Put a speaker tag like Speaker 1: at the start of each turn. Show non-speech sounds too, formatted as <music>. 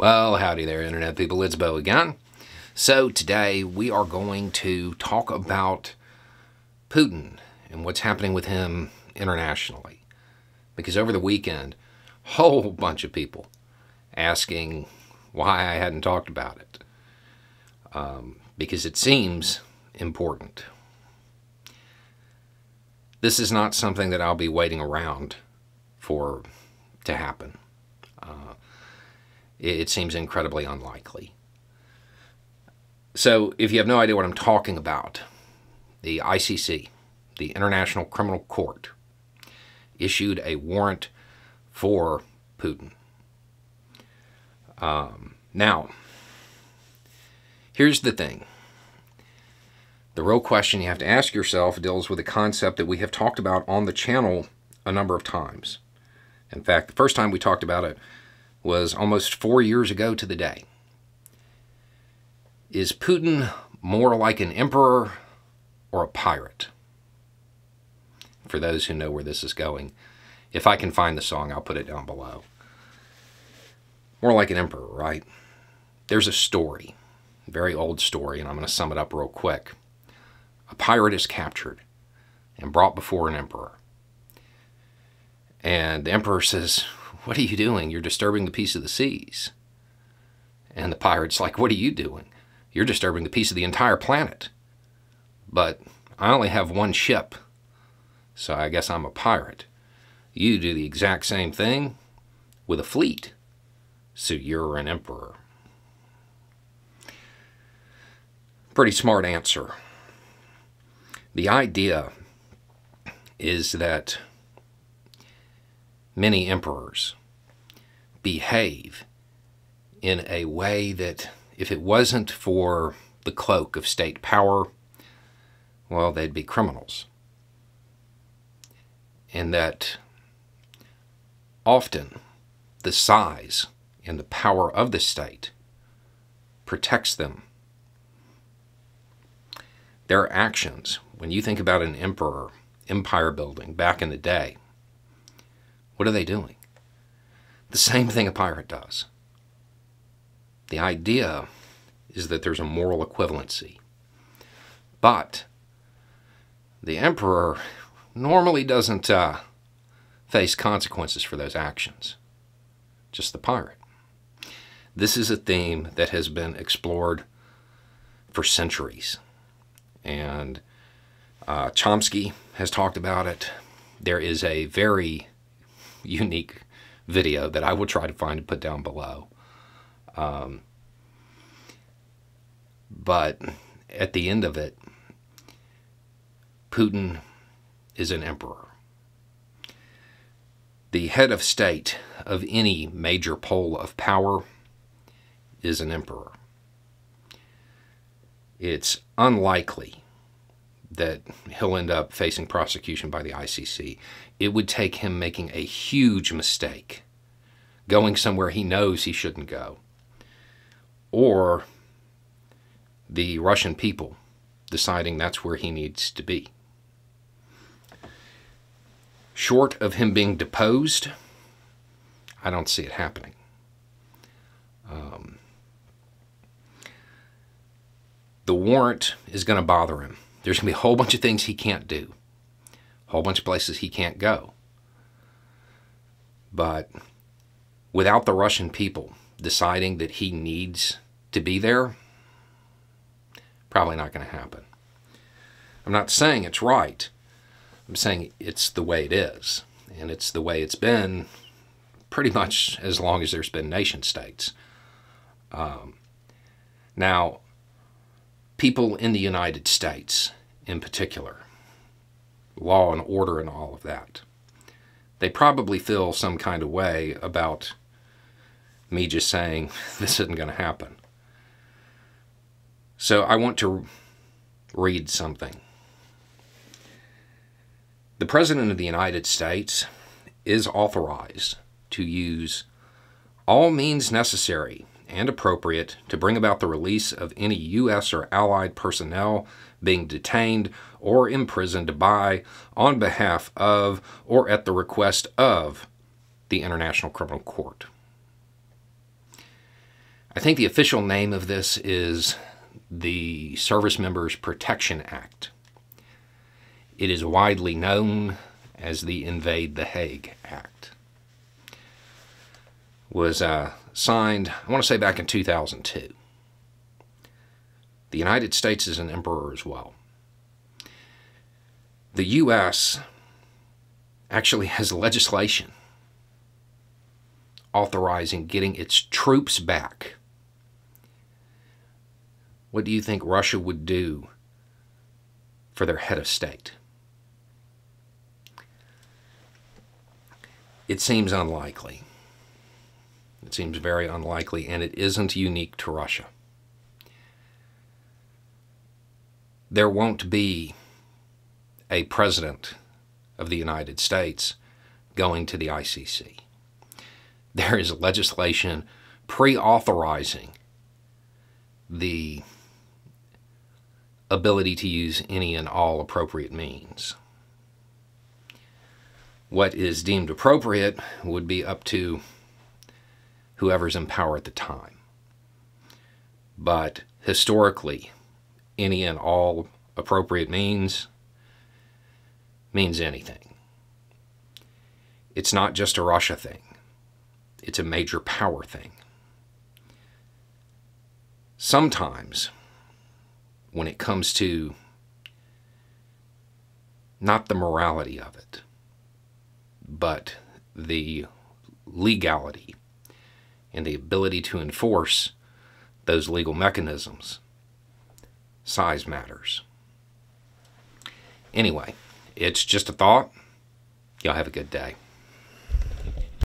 Speaker 1: Well, howdy there, Internet people. It's Bo again. So today we are going to talk about Putin and what's happening with him internationally. Because over the weekend, whole bunch of people asking why I hadn't talked about it. Um, because it seems important. This is not something that I'll be waiting around for to happen. Uh, it, seems incredibly unlikely. So, if you have no idea what I'm talking about, the ICC, the International Criminal Court, issued a warrant for Putin. Um, now, here's the thing. The real question you have to ask yourself deals with a concept that we have talked about on the channel a number of times. In fact, the first time we talked about it was almost four years ago to the day. Is Putin more like an emperor or a pirate? For those who know where this is going, if I can find the song, I'll put it down below. More like an emperor, right? There's a story, a very old story, and I'm going to sum it up real quick. A pirate is captured and brought before an emperor. And the emperor says, what are you doing? You're disturbing the peace of the seas. And the pirate's like, What are you doing? You're disturbing the peace of the entire planet. But I only have one ship, so I guess I'm a pirate. You do the exact same thing with a fleet, so you're an emperor. Pretty smart answer. The idea is that many emperors behave in a way that, if it wasn't for the cloak of state power, well, they'd be criminals. And that often the size and the power of the state protects them. Their actions, when you think about an emperor, empire building back in the day, what are they doing? The same thing a pirate does. The idea is that there's a moral equivalency. But the emperor normally doesn't uh, face consequences for those actions, just the pirate. This is a theme that has been explored for centuries. And uh, Chomsky has talked about it. There is a very unique video that I will try to find and put down below. Um, but at the end of it, Putin is an emperor. The head of state of any major pole of power is an emperor. It's unlikely that he'll end up facing prosecution by the ICC. It would take him making a huge mistake, going somewhere he knows he shouldn't go, or the Russian people deciding that's where he needs to be. Short of him being deposed, I don't see it happening. Um, the warrant is going to bother him. There's going to be a whole bunch of things he can't do, a whole bunch of places he can't go. But without the Russian people deciding that he needs to be there, probably not going to happen. I'm not saying it's right. I'm saying it's the way it is. And it's the way it's been pretty much as long as there's been nation states. Um, now, people in the United States in particular, law and order and all of that. They probably feel some kind of way about me just saying, <laughs> this isn't going to happen. So I want to read something. The President of the United States is authorized to use all means necessary and appropriate to bring about the release of any U.S. or allied personnel being detained or imprisoned by, on behalf of, or at the request of the International Criminal Court. I think the official name of this is the Service Members Protection Act. It is widely known as the Invade the Hague Act. Was uh, signed, I want to say back in 2002. The United States is an emperor as well. The U.S. actually has legislation authorizing getting its troops back. What do you think Russia would do for their head of state? It seems unlikely. It seems very unlikely, and it isn't unique to Russia. There won't be a president of the United States going to the ICC. There is legislation pre authorizing the ability to use any and all appropriate means. What is deemed appropriate would be up to whoever's in power at the time. But historically, any and all appropriate means means anything. It's not just a Russia thing, it's a major power thing. Sometimes, when it comes to not the morality of it, but the legality and the ability to enforce those legal mechanisms, size matters. Anyway, it's just a thought. Y'all have a good day.